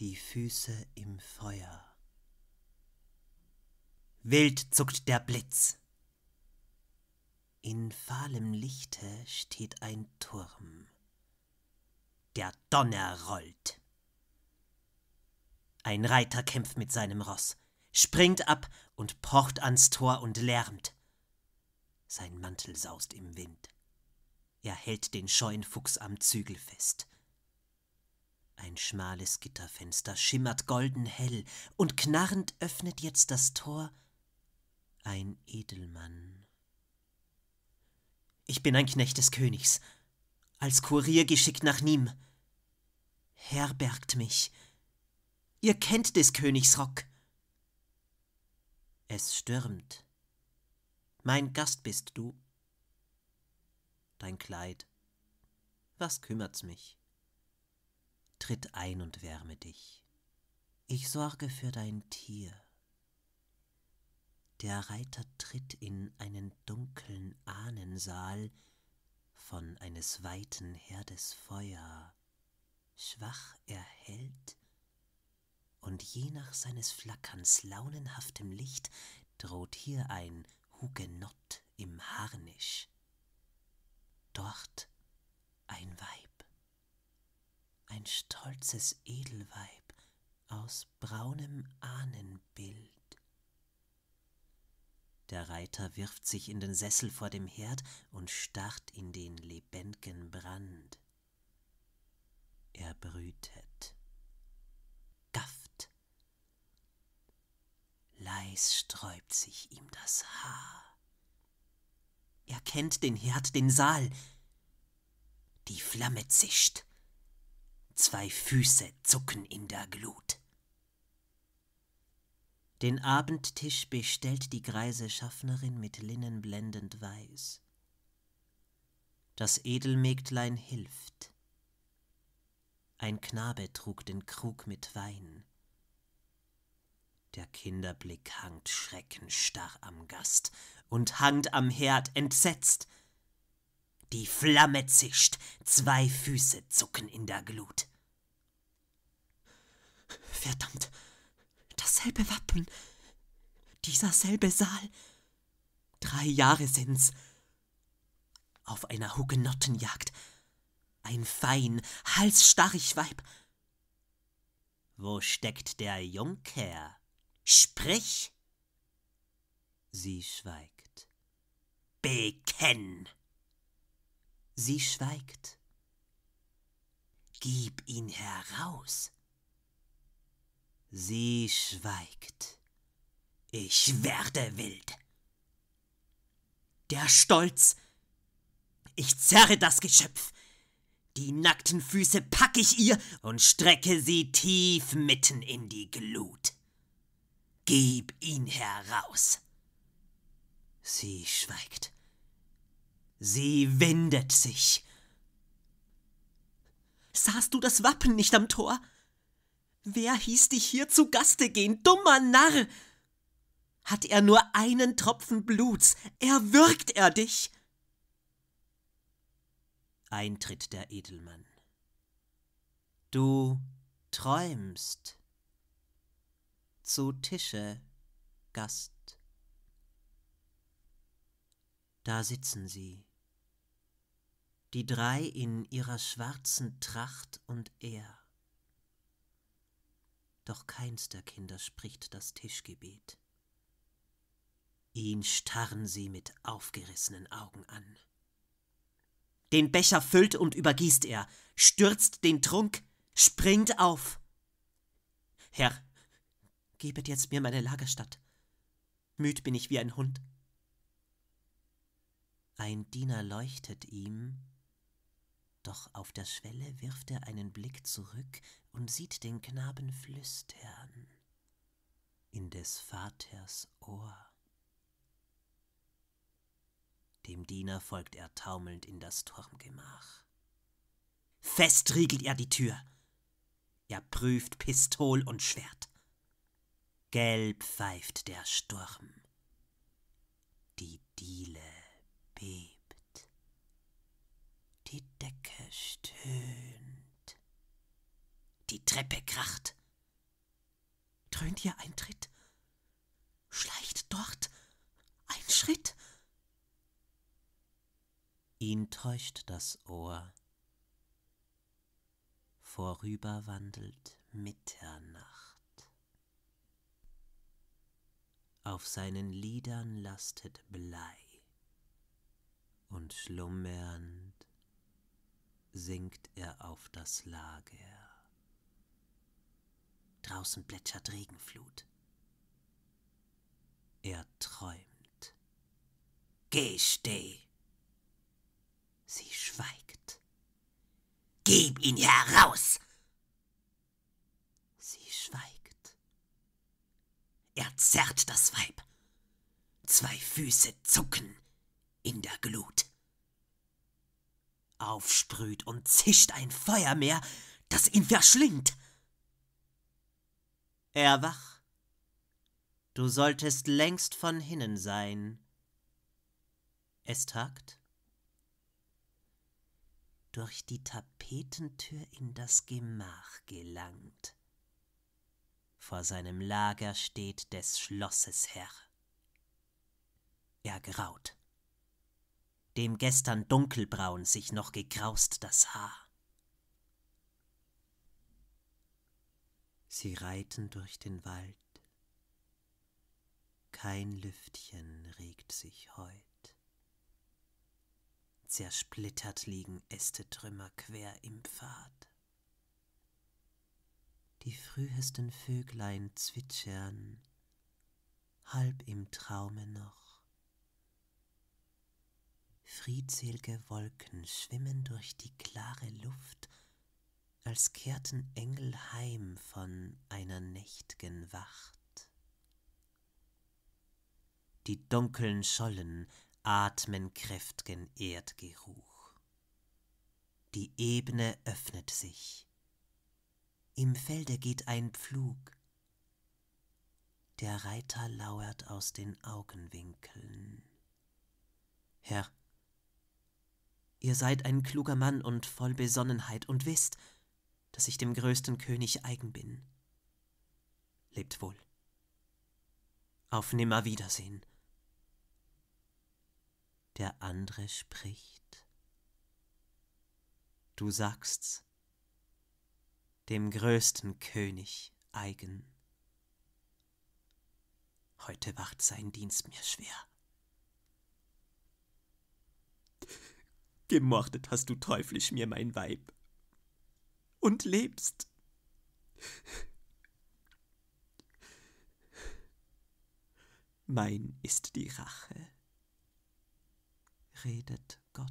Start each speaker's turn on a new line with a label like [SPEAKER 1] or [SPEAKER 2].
[SPEAKER 1] die Füße im Feuer. Wild zuckt der Blitz. In fahlem Lichte steht ein Turm. Der Donner rollt. Ein Reiter kämpft mit seinem Ross, springt ab und pocht ans Tor und lärmt. Sein Mantel saust im Wind. Er hält den scheuen Fuchs am Zügel fest. Ein schmales Gitterfenster schimmert golden hell, und knarrend öffnet jetzt das Tor ein Edelmann. Ich bin ein Knecht des Königs, als Kurier geschickt nach Nîmes. Herbergt mich. Ihr kennt des Königs Rock. Es stürmt. Mein Gast bist du. Dein Kleid. Was kümmert's mich? tritt ein und wärme dich. Ich sorge für dein Tier. Der Reiter tritt in einen dunkeln Ahnensaal von eines weiten Herdes Feuer, schwach erhellt, und je nach seines Flackerns launenhaftem Licht droht hier ein Hugenott im Harnisch, dort ein Weib ein stolzes Edelweib aus braunem Ahnenbild. Der Reiter wirft sich in den Sessel vor dem Herd und starrt in den lebendigen Brand. Er brütet, gafft. Leis sträubt sich ihm das Haar. Er kennt den Herd, den Saal. Die Flamme zischt zwei Füße zucken in der Glut. Den Abendtisch bestellt die greise Schaffnerin mit Linnen blendend weiß. Das Edelmägdlein hilft. Ein Knabe trug den Krug mit Wein. Der Kinderblick hangt schreckenstarr am Gast und hangt am Herd entsetzt. Die Flamme zischt, zwei Füße zucken in der Glut. Verdammt, dasselbe Wappen, dieser selbe Saal. Drei Jahre sind's. Auf einer Hugenottenjagd. Ein fein, halsstarrig Weib. Wo steckt der Jungherr? Sprich! Sie schweigt. Bekenn! Sie schweigt. Gib ihn heraus. Sie schweigt. Ich werde wild. Der Stolz. Ich zerre das Geschöpf. Die nackten Füße packe ich ihr und strecke sie tief mitten in die Glut. Gib ihn heraus. Sie schweigt. Sie windet sich. Sahst du das Wappen nicht am Tor? Wer hieß dich hier zu Gaste gehen, dummer Narr? Hat er nur einen Tropfen Bluts, erwürgt er dich! Eintritt der Edelmann. Du träumst. Zu Tische, Gast. Da sitzen sie, die drei in ihrer schwarzen Tracht und er doch keins der Kinder spricht das Tischgebet. Ihn starren sie mit aufgerissenen Augen an. Den Becher füllt und übergießt er, stürzt den Trunk, springt auf. Herr, gebet jetzt mir meine Lagerstatt. Müd bin ich wie ein Hund. Ein Diener leuchtet ihm doch auf der Schwelle wirft er einen Blick zurück und sieht den Knaben flüstern in des Vaters Ohr. Dem Diener folgt er taumelnd in das Turmgemach. Fest riegelt er die Tür. Er prüft Pistol und Schwert. Gelb pfeift der Sturm. Die Diele bebt. Decke stöhnt. Die Treppe kracht. Dröhnt ihr ein Tritt? Schleicht dort ein Schritt? Ihn täuscht das Ohr. Vorüber wandelt Mitternacht. Auf seinen Lidern lastet Blei und schlummernd sinkt er auf das Lager. Draußen plätschert Regenflut. Er träumt. Geh, steh! Sie schweigt. Gib ihn heraus! Sie schweigt. Er zerrt das Weib. Zwei Füße zucken in der Glut aufsprüht und zischt ein Feuermeer, das ihn verschlingt. Erwach, du solltest längst von hinnen sein. Es tagt. Durch die Tapetentür in das Gemach gelangt. Vor seinem Lager steht des Schlosses Herr. Er graut dem gestern dunkelbraun sich noch gekraust das Haar. Sie reiten durch den Wald, kein Lüftchen regt sich heut. Zersplittert liegen Ästetrümmer quer im Pfad. Die frühesten Vöglein zwitschern, halb im Traume noch Friedselige Wolken schwimmen durch die klare Luft, als kehrten Engel heim von einer nächt'gen Wacht. Die dunkeln Schollen atmen kräft'gen Erdgeruch. Die Ebene öffnet sich. Im Felde geht ein Pflug. Der Reiter lauert aus den Augenwinkeln. Herr, Ihr seid ein kluger Mann und voll Besonnenheit und wisst, dass ich dem größten König eigen bin. Lebt wohl. Auf Nimmerwiedersehen. Der andere spricht. Du sagst's, dem größten König eigen. Heute wacht sein Dienst mir schwer. Gemordet hast du teuflisch mir mein Weib. Und lebst. Mein ist die Rache, redet Gott.